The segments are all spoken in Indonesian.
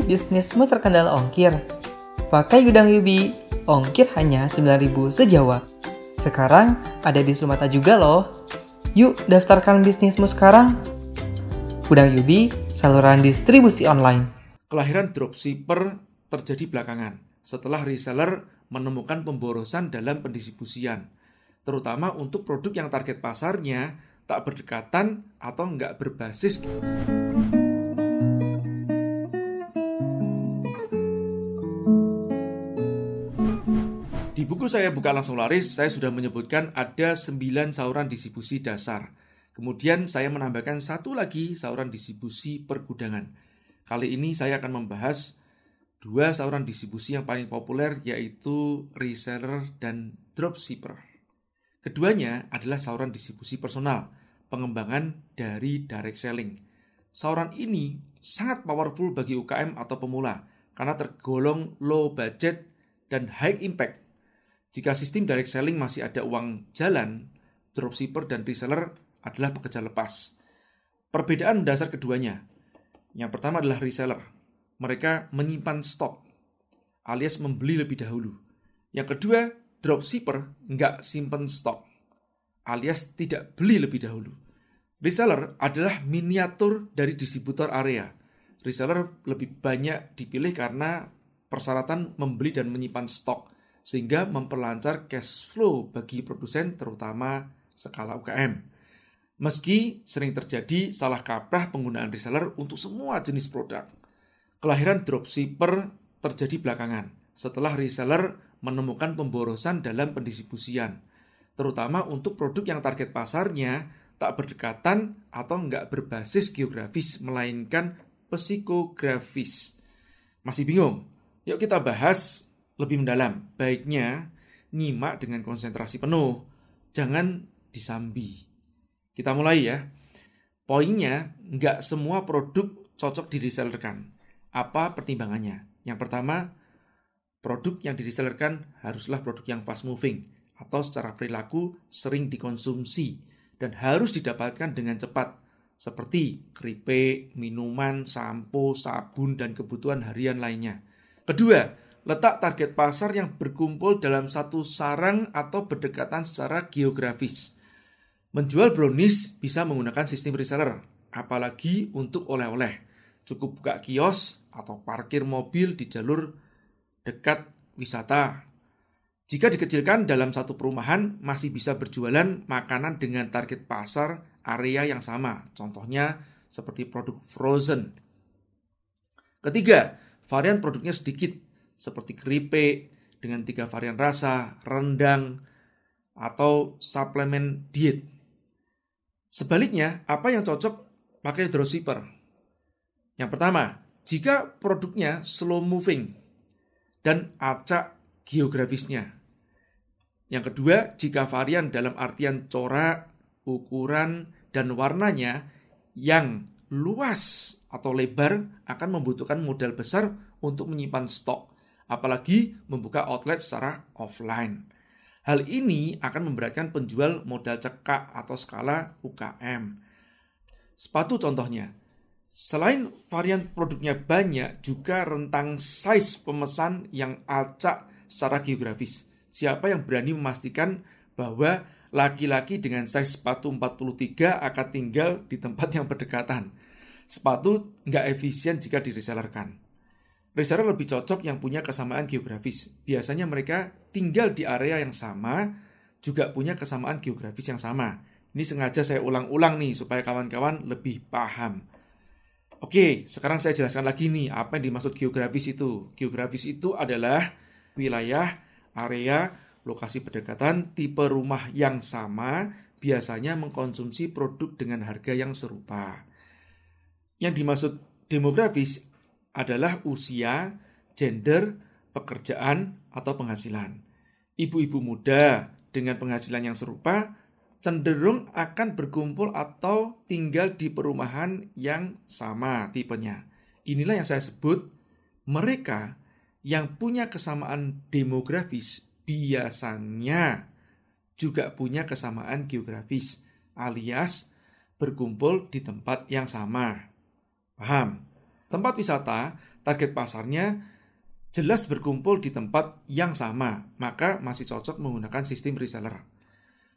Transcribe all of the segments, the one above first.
bisnismu terkendala ongkir? Pakai gudang Yubi, ongkir hanya 9.000 sejawa. Sekarang ada di Sumatera juga loh. Yuk daftarkan bisnismu sekarang. Gudang Yubi, saluran distribusi online. Kelahiran dropshipper terjadi belakangan setelah reseller menemukan pemborosan dalam pendistribusian, terutama untuk produk yang target pasarnya tak berdekatan atau nggak berbasis. di buku saya buka langsung laris, saya sudah menyebutkan ada 9 sauran distribusi dasar. Kemudian saya menambahkan satu lagi sauran distribusi pergudangan. Kali ini saya akan membahas dua sauran distribusi yang paling populer yaitu reseller dan dropshipper. Keduanya adalah sauran distribusi personal, pengembangan dari direct selling. Sauran ini sangat powerful bagi UKM atau pemula karena tergolong low budget dan high impact jika sistem direct selling masih ada uang jalan, dropshipper dan reseller adalah pekerja lepas. Perbedaan dasar keduanya. Yang pertama adalah reseller. Mereka menyimpan stok, alias membeli lebih dahulu. Yang kedua, dropshipper nggak simpan stok, alias tidak beli lebih dahulu. Reseller adalah miniatur dari distributor area. Reseller lebih banyak dipilih karena persyaratan membeli dan menyimpan stok sehingga memperlancar cash flow bagi produsen terutama skala UKM. Meski sering terjadi salah kaprah penggunaan reseller untuk semua jenis produk. Kelahiran dropshipper terjadi belakangan setelah reseller menemukan pemborosan dalam pendistribusian, terutama untuk produk yang target pasarnya tak berdekatan atau nggak berbasis geografis melainkan psikografis. Masih bingung? Yuk kita bahas lebih mendalam. Baiknya nyimak dengan konsentrasi penuh, jangan disambi. Kita mulai ya. Poinnya, nggak semua produk cocok diresellerkan. Apa pertimbangannya? Yang pertama, produk yang diresellerkan haruslah produk yang fast moving atau secara perilaku sering dikonsumsi dan harus didapatkan dengan cepat seperti keripik, minuman, sampo, sabun, dan kebutuhan harian lainnya. Kedua, letak target pasar yang berkumpul dalam satu sarang atau berdekatan secara geografis. Menjual brownies bisa menggunakan sistem reseller, apalagi untuk oleh-oleh. Cukup buka kios atau parkir mobil di jalur dekat wisata. Jika dikecilkan dalam satu perumahan, masih bisa berjualan makanan dengan target pasar area yang sama. Contohnya seperti produk frozen. Ketiga, varian produknya sedikit seperti keripik dengan tiga varian rasa, rendang, atau suplemen diet. Sebaliknya, apa yang cocok pakai dropshipper? Yang pertama, jika produknya slow moving dan acak geografisnya. Yang kedua, jika varian dalam artian corak, ukuran, dan warnanya yang luas atau lebar akan membutuhkan modal besar untuk menyimpan stok apalagi membuka outlet secara offline. Hal ini akan memberatkan penjual modal cekak atau skala UKM. Sepatu contohnya, selain varian produknya banyak, juga rentang size pemesan yang acak secara geografis. Siapa yang berani memastikan bahwa laki-laki dengan size sepatu 43 akan tinggal di tempat yang berdekatan? Sepatu nggak efisien jika diresellerkan. Reseller lebih cocok yang punya kesamaan geografis. Biasanya mereka tinggal di area yang sama, juga punya kesamaan geografis yang sama. Ini sengaja saya ulang-ulang nih supaya kawan-kawan lebih paham. Oke, sekarang saya jelaskan lagi nih apa yang dimaksud geografis itu. Geografis itu adalah wilayah, area, lokasi pendekatan, tipe rumah yang sama, biasanya mengkonsumsi produk dengan harga yang serupa. Yang dimaksud demografis adalah usia, gender, pekerjaan, atau penghasilan. Ibu-ibu muda dengan penghasilan yang serupa cenderung akan berkumpul atau tinggal di perumahan yang sama tipenya. Inilah yang saya sebut mereka yang punya kesamaan demografis biasanya juga punya kesamaan geografis alias berkumpul di tempat yang sama. Paham? tempat wisata, target pasarnya jelas berkumpul di tempat yang sama, maka masih cocok menggunakan sistem reseller.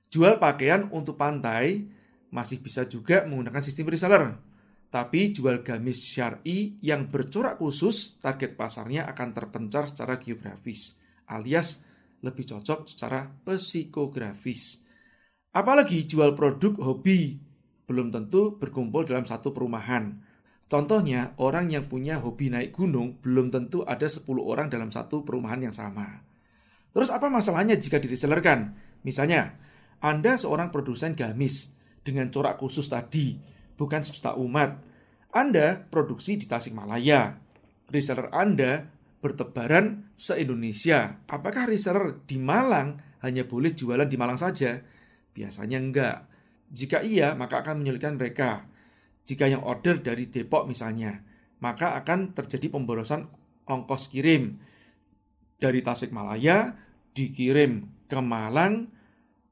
Jual pakaian untuk pantai masih bisa juga menggunakan sistem reseller. Tapi jual gamis syari yang bercorak khusus, target pasarnya akan terpencar secara geografis, alias lebih cocok secara psikografis. Apalagi jual produk hobi, belum tentu berkumpul dalam satu perumahan. Contohnya, orang yang punya hobi naik gunung belum tentu ada 10 orang dalam satu perumahan yang sama. Terus apa masalahnya jika diresellerkan? Misalnya, Anda seorang produsen gamis dengan corak khusus tadi, bukan sejuta umat. Anda produksi di Tasikmalaya. Reseller Anda bertebaran se-Indonesia. Apakah reseller di Malang hanya boleh jualan di Malang saja? Biasanya enggak. Jika iya, maka akan menyulitkan mereka jika yang order dari Depok misalnya, maka akan terjadi pemborosan ongkos kirim dari Tasikmalaya dikirim ke Malang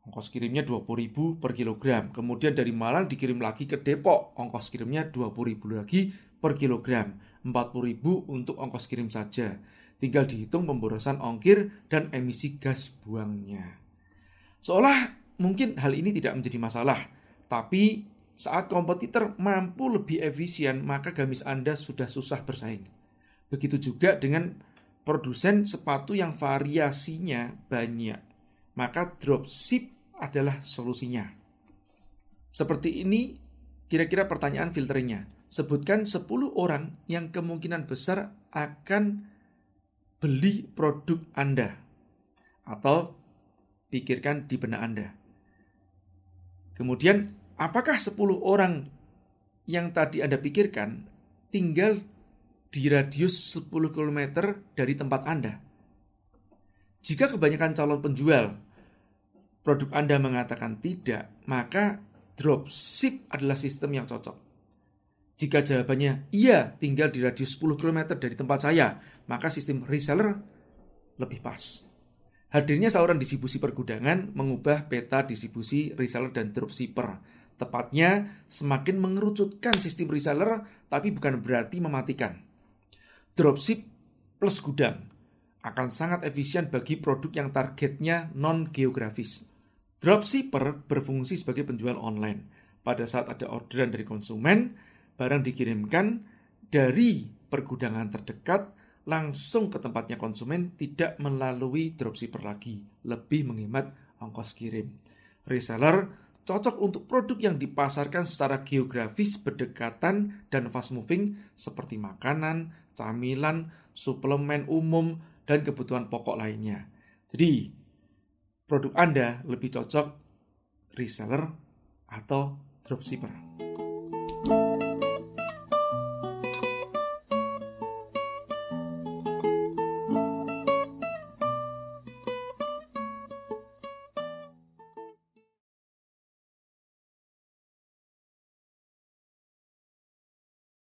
ongkos kirimnya 20.000 per kilogram. Kemudian dari Malang dikirim lagi ke Depok, ongkos kirimnya 20.000 lagi per kilogram. 40.000 untuk ongkos kirim saja. Tinggal dihitung pemborosan ongkir dan emisi gas buangnya. Seolah mungkin hal ini tidak menjadi masalah, tapi saat kompetitor mampu lebih efisien, maka gamis Anda sudah susah bersaing. Begitu juga dengan produsen sepatu yang variasinya banyak, maka dropship adalah solusinya. Seperti ini kira-kira pertanyaan filternya. Sebutkan 10 orang yang kemungkinan besar akan beli produk Anda. Atau pikirkan di benak Anda. Kemudian apakah 10 orang yang tadi Anda pikirkan tinggal di radius 10 km dari tempat Anda? Jika kebanyakan calon penjual produk Anda mengatakan tidak, maka dropship adalah sistem yang cocok. Jika jawabannya iya, tinggal di radius 10 km dari tempat saya, maka sistem reseller lebih pas. Hadirnya seorang distribusi pergudangan mengubah peta distribusi reseller dan dropshipper Tepatnya, semakin mengerucutkan sistem reseller, tapi bukan berarti mematikan. Dropship plus gudang akan sangat efisien bagi produk yang targetnya non-geografis. Dropshipper berfungsi sebagai penjual online. Pada saat ada orderan dari konsumen, barang dikirimkan dari pergudangan terdekat langsung ke tempatnya konsumen tidak melalui dropshipper lagi, lebih menghemat ongkos kirim. Reseller cocok untuk produk yang dipasarkan secara geografis berdekatan dan fast moving seperti makanan, camilan, suplemen umum, dan kebutuhan pokok lainnya. Jadi, produk Anda lebih cocok reseller atau dropshipper. thank you